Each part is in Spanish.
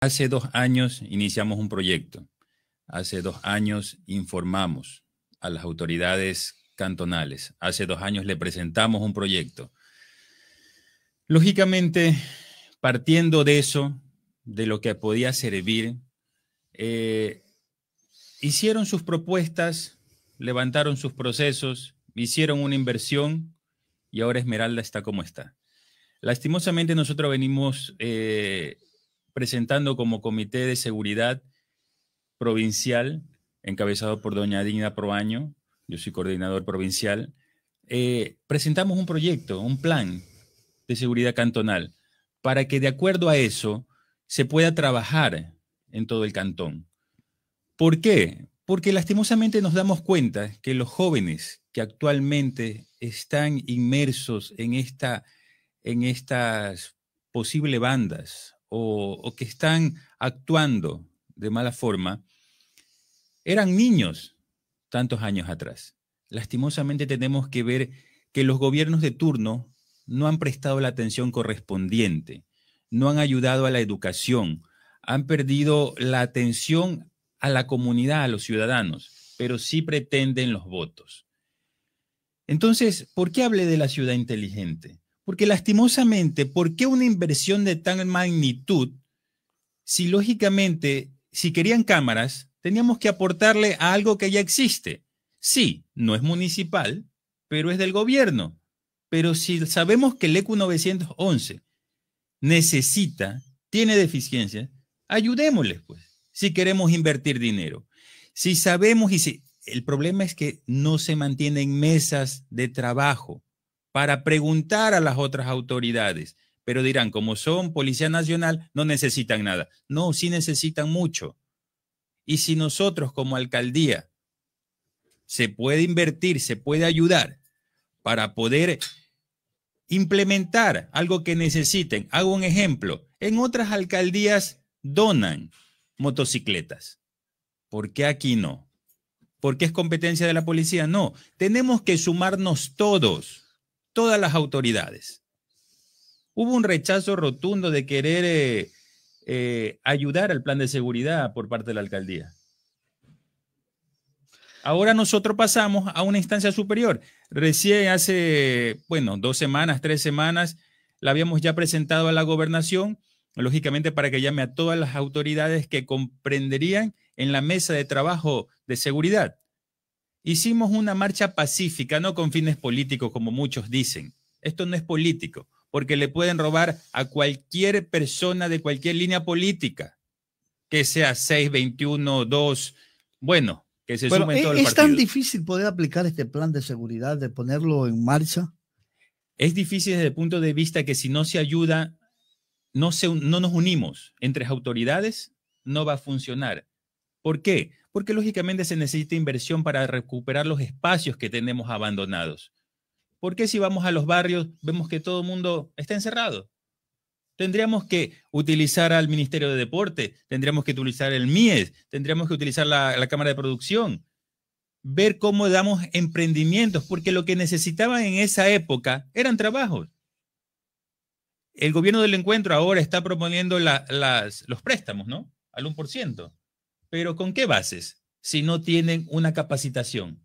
Hace dos años iniciamos un proyecto. Hace dos años informamos a las autoridades cantonales. Hace dos años le presentamos un proyecto. Lógicamente, partiendo de eso, de lo que podía servir, eh, hicieron sus propuestas, levantaron sus procesos, hicieron una inversión y ahora Esmeralda está como está. Lastimosamente nosotros venimos eh, presentando como Comité de Seguridad Provincial, encabezado por doña Digna Proaño, yo soy coordinador provincial, eh, presentamos un proyecto, un plan de seguridad cantonal, para que de acuerdo a eso se pueda trabajar en todo el cantón. ¿Por qué? Porque lastimosamente nos damos cuenta que los jóvenes que actualmente están inmersos en, esta, en estas posibles bandas o, que están actuando de mala forma, eran niños tantos años atrás. Lastimosamente tenemos que ver que los gobiernos de turno no han prestado la atención correspondiente, no han ayudado a la educación, han perdido la atención a la comunidad, a los ciudadanos, pero sí pretenden los votos. Entonces, ¿por qué hablé de la ciudad inteligente? Porque lastimosamente, ¿por qué una inversión de tan magnitud? Si lógicamente, si querían cámaras, teníamos que aportarle a algo que ya existe. Sí, no es municipal, pero es del gobierno. Pero si sabemos que el e ECU 911 necesita, tiene deficiencias, ayudémosles, pues, si queremos invertir dinero. Si sabemos y si... El problema es que no se mantienen mesas de trabajo para preguntar a las otras autoridades, pero dirán, como son Policía Nacional, no necesitan nada. No, sí necesitan mucho. Y si nosotros como alcaldía se puede invertir, se puede ayudar para poder implementar algo que necesiten. Hago un ejemplo. En otras alcaldías donan motocicletas. ¿Por qué aquí no? ¿Por qué es competencia de la policía? No, tenemos que sumarnos todos todas las autoridades. Hubo un rechazo rotundo de querer eh, eh, ayudar al plan de seguridad por parte de la alcaldía. Ahora nosotros pasamos a una instancia superior. Recién hace, bueno, dos semanas, tres semanas, la habíamos ya presentado a la gobernación, lógicamente para que llame a todas las autoridades que comprenderían en la mesa de trabajo de seguridad. Hicimos una marcha pacífica, no con fines políticos como muchos dicen. Esto no es político, porque le pueden robar a cualquier persona de cualquier línea política, que sea 6, 21, 2, bueno, que se sumen todos los ¿Es tan difícil poder aplicar este plan de seguridad, de ponerlo en marcha? Es difícil desde el punto de vista que si no se ayuda, no, no nos unimos entre autoridades, no va a funcionar. ¿Por qué? porque lógicamente se necesita inversión para recuperar los espacios que tenemos abandonados. ¿Por qué si vamos a los barrios vemos que todo el mundo está encerrado? Tendríamos que utilizar al Ministerio de Deporte, tendríamos que utilizar el MIES, tendríamos que utilizar la, Cámara de Producción, ver cómo damos emprendimientos, porque lo que necesitaban en esa época eran trabajos. El gobierno del encuentro ahora está proponiendo las, los préstamos, ¿no? Al 1%. Pero ¿con qué bases? Si no tienen una capacitación.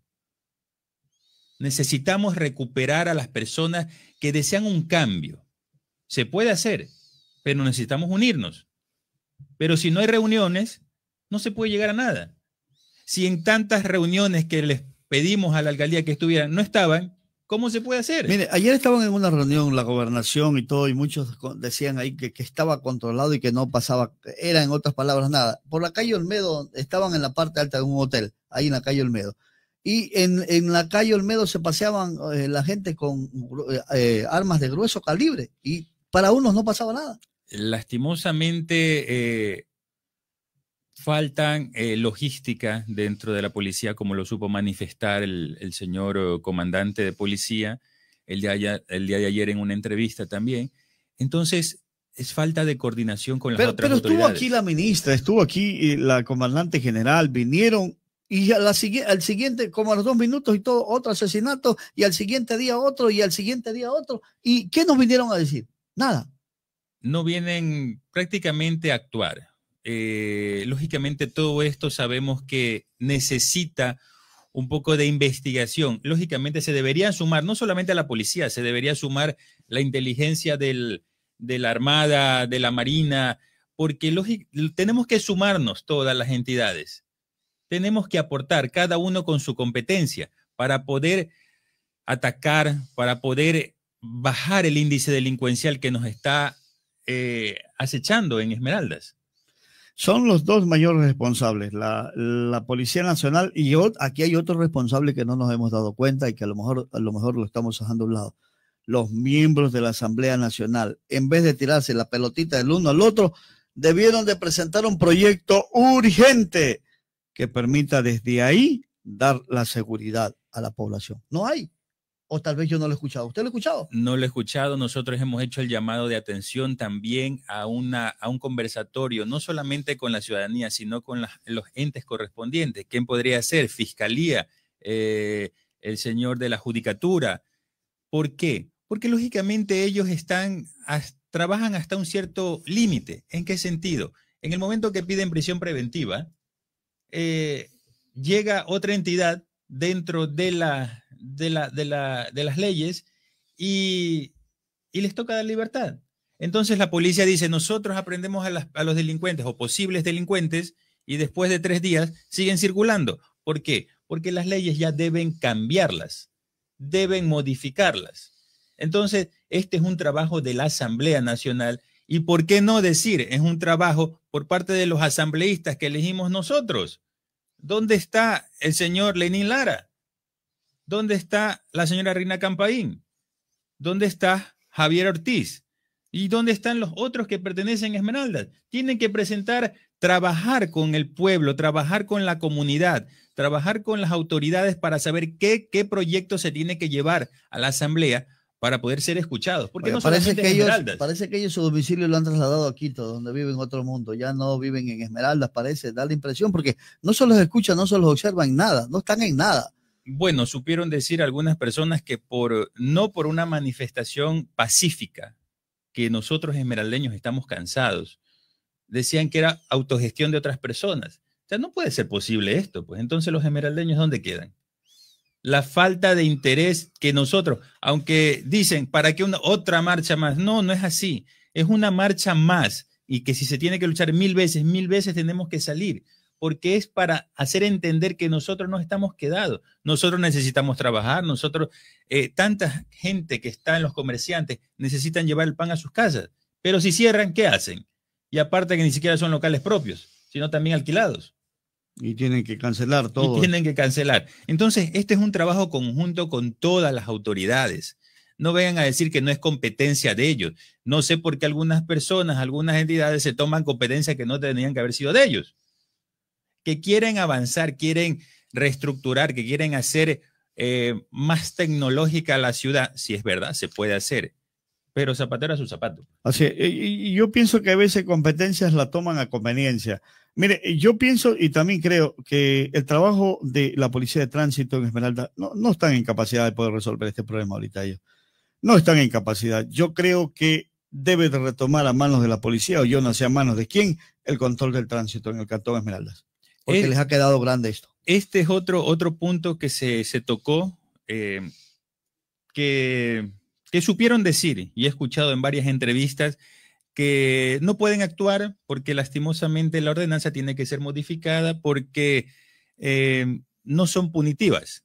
Necesitamos recuperar a las personas que desean un cambio. Se puede hacer, pero necesitamos unirnos. Pero si no hay reuniones, no se puede llegar a nada. Si en tantas reuniones que les pedimos a la alcaldía que estuvieran, no estaban, ¿Cómo se puede hacer? Mire, ayer estaban en una reunión la gobernación y todo, y muchos decían ahí que, estaba controlado y que no pasaba, era en otras palabras nada. Por la calle Olmedo, estaban en la parte alta de un hotel, ahí en la calle Olmedo. Y en, en la calle Olmedo se paseaban eh, la gente con eh, eh, armas de grueso calibre, y para unos no pasaba nada. Lastimosamente, faltan eh, logística dentro de la policía, como lo supo manifestar el, señor eh, comandante de policía el día, el día de ayer en una entrevista también. Entonces, es falta de coordinación con las pero, pero estuvo aquí la ministra, estuvo aquí eh, la comandante general, vinieron y al siguiente, como a los dos minutos y todo, otro asesinato, y al siguiente día otro, y al siguiente día otro. ¿Y qué nos vinieron a decir? Nada. No vienen prácticamente a actuar. Eh, lógicamente todo esto sabemos que necesita un poco de investigación. Lógicamente se debería sumar, no solamente a la policía, se debería sumar la inteligencia de la Armada, de la Marina, porque tenemos que sumarnos todas las entidades. Tenemos que aportar cada uno con su competencia para poder atacar, para poder bajar el índice delincuencial que nos está eh, acechando en Esmeraldas. Son los dos mayores responsables, la, Policía Nacional y aquí hay otro responsable que no nos hemos dado cuenta y que a lo mejor, a lo, mejor lo estamos dejando a un lado. Los miembros de la Asamblea Nacional, en vez de tirarse la pelotita del uno al otro, debieron de presentar un proyecto urgente que permita desde ahí dar la seguridad a la población. No hay o tal vez yo no lo he escuchado. ¿Usted lo ha escuchado? No lo he escuchado. Nosotros hemos hecho el llamado de atención también a, una, a un conversatorio, no solamente con la ciudadanía, sino con los entes correspondientes. ¿Quién podría ser? Fiscalía, eh, el señor de la Judicatura. ¿Por qué? Porque lógicamente ellos están, trabajan hasta un cierto límite. ¿En qué sentido? En el momento que piden prisión preventiva, eh, llega otra entidad dentro de la de, las leyes y, les toca dar libertad. Entonces la policía dice, nosotros aprendemos a, a los delincuentes o posibles delincuentes y después de tres días siguen circulando. ¿Por qué? Porque las leyes ya deben cambiarlas, deben modificarlas. Entonces, este es un trabajo de la Asamblea Nacional y, ¿por qué no decir? Es un trabajo por parte de los asambleístas que elegimos nosotros. ¿Dónde está el señor Lenín Lara? ¿Dónde está la señora Reina Campaín? ¿Dónde está Javier Ortiz? ¿Y dónde están los otros que pertenecen a Esmeraldas? Tienen que presentar, trabajar con el pueblo, trabajar con la comunidad, trabajar con las autoridades para saber qué, qué proyecto se tiene que llevar a la asamblea para poder ser escuchados. Porque parece, que ellos, parece que ellos su domicilio lo han trasladado a Quito, donde viven en otro mundo. Ya no viven en Esmeraldas, parece, da la impresión, porque no se los escucha, no se los en nada, no están en nada bueno, supieron decir algunas personas que por, no por una manifestación pacífica, que nosotros esmeraldeños estamos cansados, decían que era autogestión de otras personas. O sea, no puede ser posible esto, pues entonces los esmeraldeños, ¿dónde quedan? La falta de interés que nosotros, aunque dicen, ¿para qué una otra marcha más? No, no es así. Es una marcha más y que si se tiene que luchar mil veces, mil veces tenemos que salir porque es para hacer entender que nosotros no estamos quedados, nosotros necesitamos trabajar, nosotros, eh, tanta gente que está en los comerciantes necesitan llevar el pan a sus casas, pero si cierran, ¿qué hacen? Y aparte que ni siquiera son locales propios, sino también alquilados. Y tienen que cancelar todo. Y tienen que cancelar. Entonces, este es un trabajo conjunto con todas las autoridades. No vengan a decir que no es competencia de ellos. No sé por qué algunas personas, algunas entidades se toman competencia que no tenían que haber sido de ellos que quieren avanzar, quieren reestructurar, que quieren hacer eh, más tecnológica la ciudad, si es verdad, se puede hacer. Pero zapatero a su zapato. Así, y yo pienso que a veces competencias la toman a conveniencia. Mire, yo pienso y también creo que el trabajo de la policía de tránsito en Esmeralda no, no están en capacidad de poder resolver este problema ahorita ellos. No están en capacidad. Yo creo que debe de retomar a manos de la policía o yo no sé a manos de quién el control del tránsito en el Cantón Esmeraldas. Porque les ha quedado grande esto. Este es otro, otro punto que se, tocó, eh, que, supieron decir, y he escuchado en varias entrevistas, que no pueden actuar porque lastimosamente la ordenanza tiene que ser modificada porque eh, no son punitivas.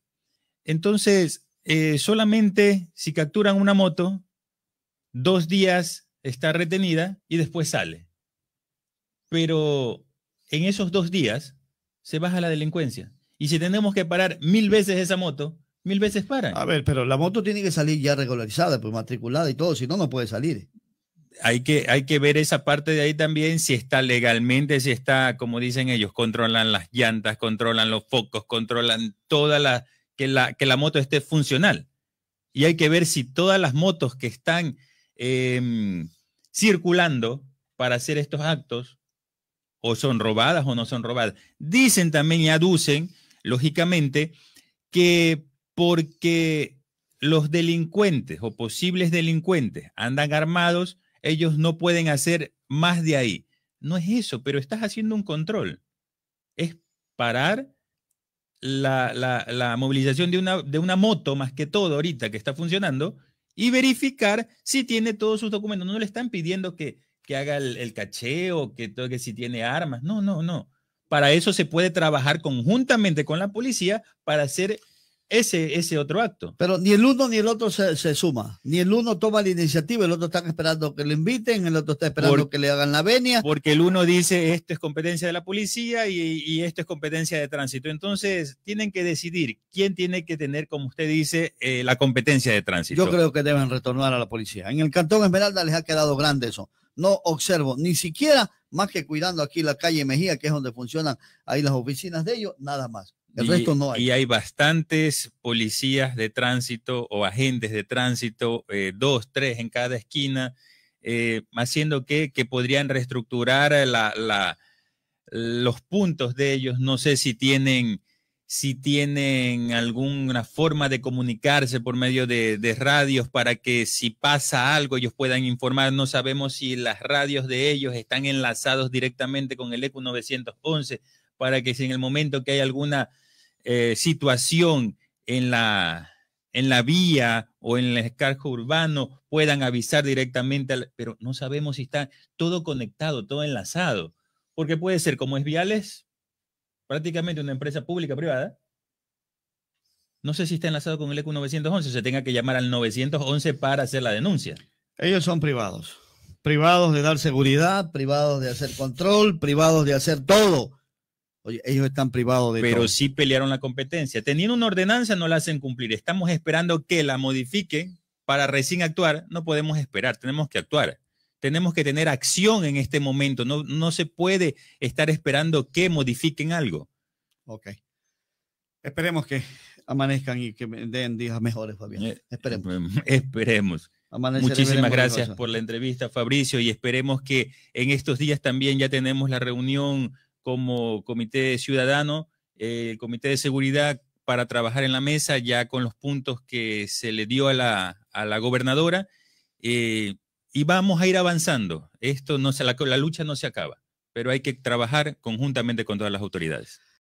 Entonces, eh, solamente si capturan una moto, dos días está retenida y después sale. Pero en esos dos días, se baja la delincuencia. Y si tenemos que parar mil veces esa moto, mil veces para A ver, pero la moto tiene que salir ya regularizada, pues matriculada y todo, si no, no puede salir. Hay que, hay que ver esa parte de ahí también, si está legalmente, si está, como dicen ellos, controlan las llantas, controlan los focos, controlan toda la, que la, que la moto esté funcional. Y hay que ver si todas las motos que están em, circulando para hacer estos actos o son robadas o no son robadas. Dicen también y aducen, lógicamente, que porque los delincuentes o posibles delincuentes andan armados, ellos no pueden hacer más de ahí. No es eso, pero estás haciendo un control. Es parar la, la, movilización de una, de una moto, más que todo ahorita que está funcionando, y verificar si tiene todos sus documentos. No le están pidiendo que que haga el, cacheo, que que si tiene armas. No, no, no. Para eso se puede trabajar conjuntamente con la policía para hacer ese, ese otro acto. Pero ni el uno ni el otro se, suma. Ni el uno toma la iniciativa, el otro está esperando que lo inviten, el otro está esperando que le hagan la venia. Porque el uno dice, esto es competencia de la policía y, esto es competencia de tránsito. Entonces, tienen que decidir quién tiene que tener, como usted dice, eh, la competencia de tránsito. Yo creo que deben retornar a la policía. En el Cantón Esmeralda les ha quedado grande eso no observo, ni siquiera más que cuidando aquí la calle Mejía, que es donde funcionan ahí las oficinas de ellos, nada más. El resto no hay. Y hay bastantes policías de tránsito o agentes de tránsito, eh, dos, tres en cada esquina, eh, haciendo que, que podrían reestructurar la, los puntos de ellos. No sé si tienen si tienen alguna forma de comunicarse por medio de, radios para que si pasa algo ellos puedan informar. No sabemos si las radios de ellos están enlazados directamente con el ECU 911 para que si en el momento que hay alguna eh, situación en la, vía o en el escarjo urbano puedan avisar directamente, pero no sabemos si está todo conectado, todo enlazado, porque puede ser como es viales, prácticamente una empresa pública privada, no sé si está enlazado con el e ECU 911, se tenga que llamar al 911 para hacer la denuncia. Ellos son privados, privados de dar seguridad, privados de hacer control, privados de hacer todo. Oye, ellos están privados de Pero sí pelearon la competencia. Teniendo una ordenanza no la hacen cumplir. Estamos esperando que la modifiquen para recién actuar. No podemos esperar, tenemos que actuar tenemos que tener acción en este momento. No, no se puede estar esperando que modifiquen algo. Ok. Esperemos que amanezcan y que den días mejores, Fabián. Eh, esperemos. Em, em, esperemos. Muchísimas gracias por la entrevista, Fabricio, y esperemos que en estos días también ya tenemos la reunión como Comité Ciudadano, el Comité de Seguridad, para trabajar en la mesa ya con los puntos que se le dio a la, a la gobernadora. Eh, y vamos a ir avanzando. Esto no se, la, la lucha no se acaba, pero hay que trabajar conjuntamente con todas las autoridades.